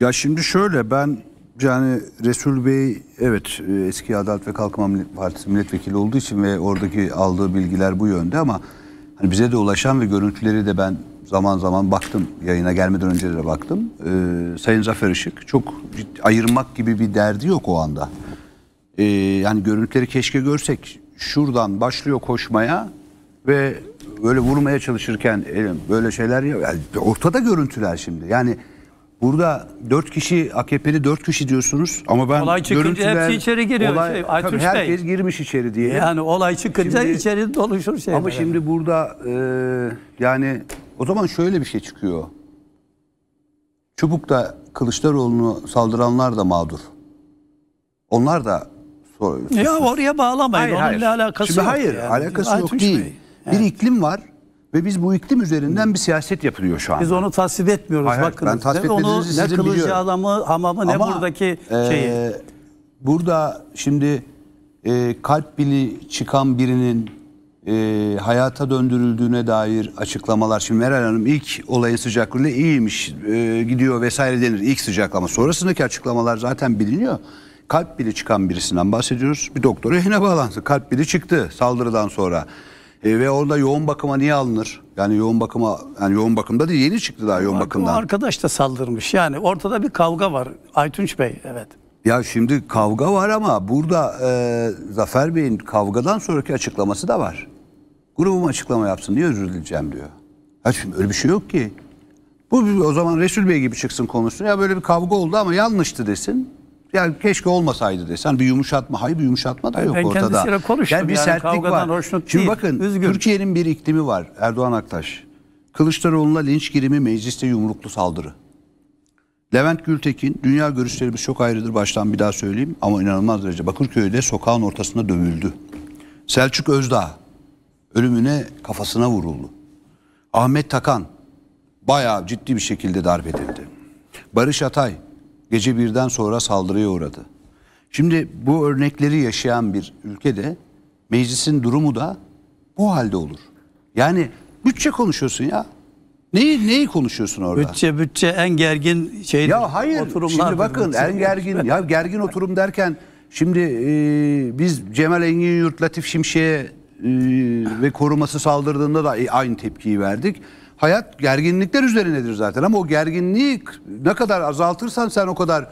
Ya şimdi şöyle ben yani Resul Bey evet e, eski Adalet ve Kalkınma Partisi milletvekili olduğu için ve oradaki aldığı bilgiler bu yönde ama hani bize de ulaşan ve görüntüleri de ben zaman zaman baktım yayına gelmeden önce de baktım. Ee, Sayın Zafer Işık çok ciddi, ayırmak gibi bir derdi yok o anda. Ee, yani görüntüleri keşke görsek şuradan başlıyor koşmaya ve böyle vurmaya çalışırken e, böyle şeyler yani ortada görüntüler şimdi yani Burada dört kişi AKP'li dört kişi diyorsunuz ama ben olay çıkınca görüntüler, hepsi içeri giriyor. Olay, şey, tabii herkes girmiş içeri diye. Yani olay çıkınca şimdi, içeri doluşur şey. Ama şimdi burada e, yani o zaman şöyle bir şey çıkıyor. Çubuk'ta Kılıçdaroğlu'nu saldıranlar da mağdur. Onlar da soruyor. Ya oraya bağlamayın. Hayır, Onunla hayır. alakası Şimdi yok. Hayır yani. alakası Aytunç yok değil. Bey. Yani. Bir iklim var. Ve biz bu iklim üzerinden bir siyaset yapılıyor şu an. Biz onu tasvip etmiyoruz. Hayır, Bakın ben tasvip onu ne kılıcı adamı, hamamı Ama, ne buradaki e, şeyi. Burada şimdi e, kalp bili çıkan birinin e, hayata döndürüldüğüne dair açıklamalar. Şimdi Meral Hanım ilk olayın sıcaklığı iyiymiş e, gidiyor vesaire denir ilk sıcaklama. Sonrasındaki açıklamalar zaten biliniyor. Kalp bili çıkan birisinden bahsediyoruz. Bir doktora yine bağlantısı. Kalp bili çıktı saldırıdan sonra. E, ve orada yoğun bakıma niye alınır? Yani yoğun bakıma yani yoğun bakımda değil yeni çıktı daha yoğun Bak, bakımdan. arkadaş da saldırmış. Yani ortada bir kavga var. Aytunç Bey evet. Ya şimdi kavga var ama burada e, Zafer Bey'in kavgadan sonraki açıklaması da var. Grubum açıklama yapsın diye özür dileyeceğim diyor. Ya şimdi öyle bir şey yok ki. Bu o zaman Resul Bey gibi çıksın konuşsun. Ya böyle bir kavga oldu ama yanlıştı desin yani keşke olmasaydı desen bir yumuşatma hayır bir yumuşatma da yok ben ortada. Ben kendisiyle konuştum yani bir yani sertlik var. hoşnut Şimdi değil. bakın Üzgün. Türkiye'nin bir iklimi var Erdoğan Aktaş. Kılıçdaroğlu'na linç girimi mecliste yumruklu saldırı. Levent Gültekin, dünya görüşlerimiz çok ayrıdır baştan bir daha söyleyeyim ama inanılmaz derece Bakırköy'de sokağın ortasında dövüldü. Selçuk Özdağ ölümüne kafasına vuruldu. Ahmet Takan bayağı ciddi bir şekilde darp edildi. Barış Atay gece birden sonra saldırıya uğradı. Şimdi bu örnekleri yaşayan bir ülkede meclisin durumu da bu halde olur. Yani bütçe konuşuyorsun ya. Neyi neyi konuşuyorsun orada? Bütçe bütçe en gergin şey. Ya hayır. Şimdi bakın en gergin ya gergin oturum derken şimdi e, biz Cemal Engin Yurt Latif Şimşek'e e, ve koruması saldırdığında da aynı tepkiyi verdik hayat gerginlikler üzerinedir zaten ama o gerginliği ne kadar azaltırsan sen o kadar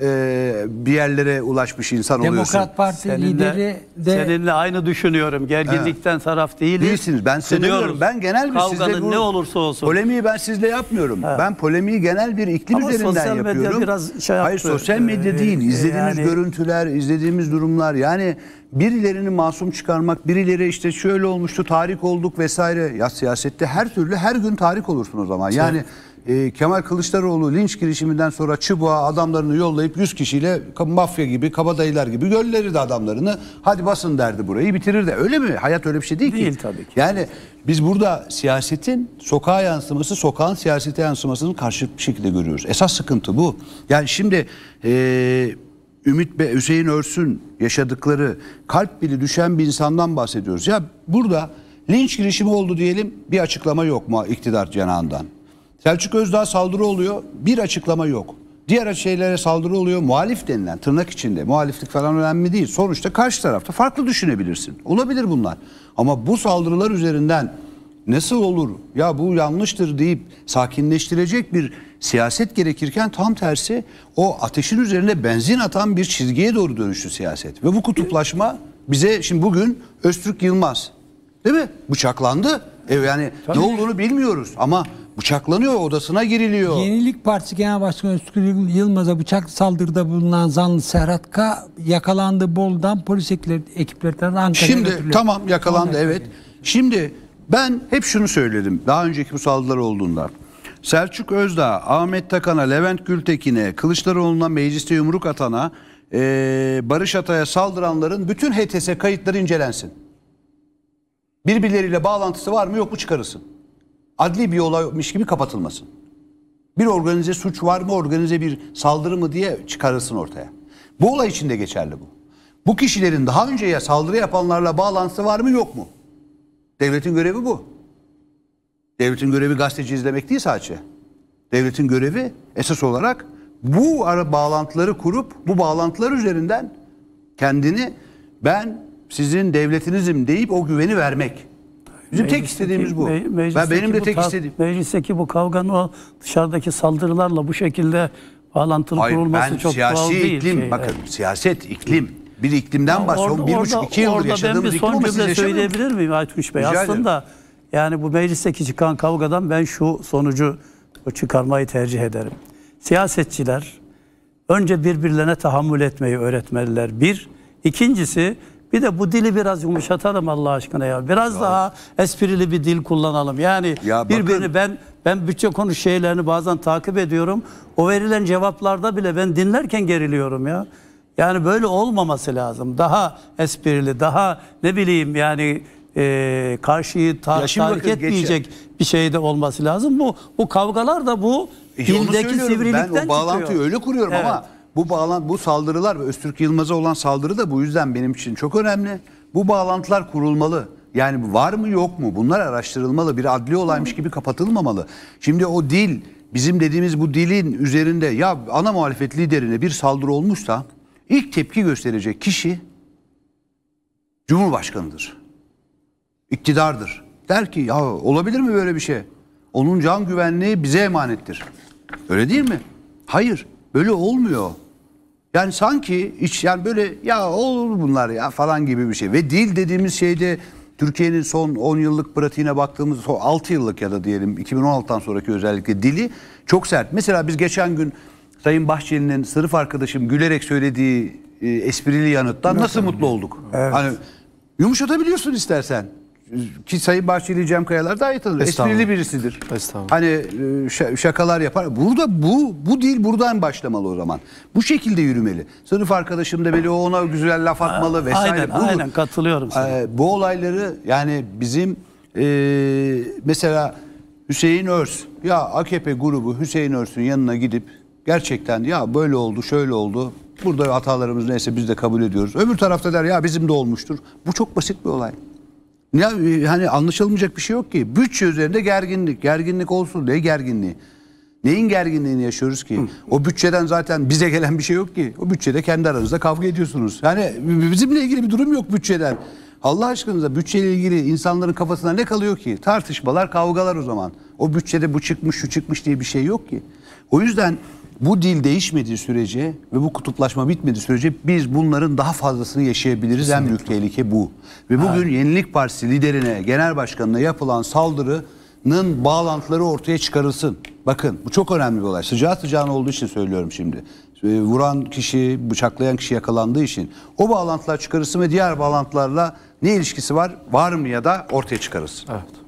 e, bir yerlere ulaşmış insan Demokrat oluyorsun. Demokrat Parti seninle, lideri de... Seninle aynı düşünüyorum. Gerginlikten He. taraf değiliz. Değilsiniz. Ben söylüyorum. Ben genel bir Kavganın sizle bu, ne olursa olsun. Polemiği ben sizle yapmıyorum. He. Ben polemiği genel bir iklim Ama üzerinden sosyal medya yapıyorum. biraz şey yaptı. Hayır sosyal medya ee, değil. İzlediğimiz yani... görüntüler, izlediğimiz durumlar yani birilerini masum çıkarmak, birileri işte şöyle olmuştu, tarih olduk vesaire. Ya siyasette her türlü her gün tarih olursun o zaman. Yani evet e, Kemal Kılıçdaroğlu linç girişiminden sonra Çubuğa adamlarını yollayıp 100 kişiyle mafya gibi, kabadayılar gibi gönderirdi adamlarını. Hadi basın derdi burayı bitirir de öyle mi? Hayat öyle bir şey değil, değil ki. tabii ki. Yani biz burada siyasetin sokağa yansıması, sokağın siyasete yansımasının karşı bir şekilde görüyoruz. Esas sıkıntı bu. Yani şimdi e, Ümit ve Hüseyin Örs'ün yaşadıkları kalp bili düşen bir insandan bahsediyoruz. Ya burada linç girişimi oldu diyelim bir açıklama yok mu iktidar cenahından? Selçuk Özdağ saldırı oluyor. Bir açıklama yok. Diğer şeylere saldırı oluyor. Muhalif denilen tırnak içinde muhaliflik falan önemli değil. Sonuçta karşı tarafta farklı düşünebilirsin. Olabilir bunlar. Ama bu saldırılar üzerinden nasıl olur ya bu yanlıştır deyip sakinleştirecek bir siyaset gerekirken tam tersi o ateşin üzerine benzin atan bir çizgiye doğru dönüştü siyaset. Ve bu kutuplaşma bize şimdi bugün Öztürk Yılmaz değil mi? Bıçaklandı. Ev yani Tabii. ne olduğunu bilmiyoruz ama bıçaklanıyor, odasına giriliyor. Yenilik Partisi Genel Başkanı Özgür Yılmaz'a bıçak saldırıda bulunan zanlı Serhat K. yakalandı Bolu'dan polis ekipleri ekiplerinden. Ankara'ya Şimdi götürülüyor. tamam yakalandı evet. Şimdi ben hep şunu söyledim daha önceki bu saldırılar olduğunda. Selçuk Özdağ, Ahmet Takan'a, Levent Gültekin'e, Kılıçdaroğlu'na mecliste yumruk atana, e, Barış Atay'a saldıranların bütün HTS kayıtları incelensin. Birbirleriyle bağlantısı var mı yok mu çıkarılsın adli bir olaymış gibi kapatılmasın. Bir organize suç var mı, organize bir saldırı mı diye çıkarılsın ortaya. Bu olay için de geçerli bu. Bu kişilerin daha önce ya saldırı yapanlarla bağlantısı var mı yok mu? Devletin görevi bu. Devletin görevi gazeteci izlemek değil sadece. Devletin görevi esas olarak bu ara bağlantıları kurup bu bağlantılar üzerinden kendini ben sizin devletinizim deyip o güveni vermek. Bizim tek istediğimiz bu. Me ben benim de tek istediğim. Meclisteki bu kavganın o dışarıdaki saldırılarla bu şekilde bağlantılı Hayır, kurulması ben çok kolay değil. iklim, değil. Bakın, şey, bakın evet. siyaset iklim bir iklimden bahsediyorum. Bir buçuk iki yıldır yaşadığımız iklim ama siz yaşamıyor söyleyebilir miyim Aytunç Bey? Rica Aslında ederim. yani bu meclisteki çıkan kavgadan ben şu sonucu çıkarmayı tercih ederim. Siyasetçiler önce birbirlerine tahammül etmeyi öğretmeliler. Bir. İkincisi bir de bu dili biraz yumuşatalım Allah aşkına ya. Biraz ya. daha esprili bir dil kullanalım. Yani ya birbirini bakın. ben ben bütçe konuş şeylerini bazen takip ediyorum. O verilen cevaplarda bile ben dinlerken geriliyorum ya. Yani böyle olmaması lazım. Daha esprili, daha ne bileyim yani e, karşıyı ta ya tahrik etmeyecek geçe. bir şey de olması lazım. Bu bu kavgalar da bu e, dildeki sivrilikten ben o bağlantıyı çıkıyor. öyle kuruyorum evet. ama bu bağlan bu saldırılar ve Öztürk Yılmaz'a olan saldırı da bu yüzden benim için çok önemli. Bu bağlantılar kurulmalı. Yani var mı yok mu? Bunlar araştırılmalı. Bir adli olaymış gibi kapatılmamalı. Şimdi o dil bizim dediğimiz bu dilin üzerinde ya ana muhalefet liderine bir saldırı olmuşsa ilk tepki gösterecek kişi Cumhurbaşkanıdır. İktidardır. Der ki ya olabilir mi böyle bir şey? Onun can güvenliği bize emanettir. Öyle değil mi? Hayır. Böyle olmuyor. Yani sanki hiç yani böyle ya olur bunlar ya falan gibi bir şey. Ve dil dediğimiz şeyde Türkiye'nin son 10 yıllık pratiğine baktığımız son 6 yıllık ya da diyelim 2016'tan sonraki özellikle dili çok sert. Mesela biz geçen gün Sayın Bahçeli'nin sınıf arkadaşım gülerek söylediği e, esprili yanıttan nasıl, nasıl mutlu olduk? Evet. Hani yumuşatabiliyorsun istersen ki Sayın Bahçeli Cem Kayalar daha iyi tanır. Esprili birisidir. Estağfurullah. Hani e, şakalar yapar. Burada bu bu dil buradan başlamalı o zaman. Bu şekilde yürümeli. Sınıf arkadaşım demeli o ona güzel laf atmalı vesaire. Aynen, bu, aynen katılıyorum e, sana. Bu olayları yani bizim e, mesela Hüseyin Örs ya AKP grubu Hüseyin Örs'ün yanına gidip gerçekten ya böyle oldu şöyle oldu burada hatalarımız neyse biz de kabul ediyoruz. Öbür tarafta der ya bizim de olmuştur. Bu çok basit bir olay. Ya e, hani anlaşılmayacak bir şey yok ki. Bütçe üzerinde gerginlik, gerginlik olsun diye gerginliği. Neyin gerginliğini yaşıyoruz ki? O bütçeden zaten bize gelen bir şey yok ki. O bütçede kendi aranızda kavga ediyorsunuz. Yani bizimle ilgili bir durum yok bütçeden. Allah aşkınıza bütçeyle ilgili insanların kafasına ne kalıyor ki? Tartışmalar, kavgalar o zaman. O bütçede bu çıkmış, şu çıkmış diye bir şey yok ki. O yüzden bu dil değişmediği sürece ve bu kutuplaşma bitmediği sürece biz bunların daha fazlasını yaşayabiliriz. Kesinlikle. En büyük tehlike bu. Ve bugün ha. Yenilik Partisi liderine, genel başkanına yapılan saldırının bağlantıları ortaya çıkarılsın. Bakın bu çok önemli bir olay. Sıcağı sıcağına olduğu için söylüyorum şimdi. Ee, vuran kişi, bıçaklayan kişi yakalandığı için. O bağlantılar çıkarılsın ve diğer bağlantılarla ne ilişkisi var? Var mı ya da ortaya çıkarılsın. Evet.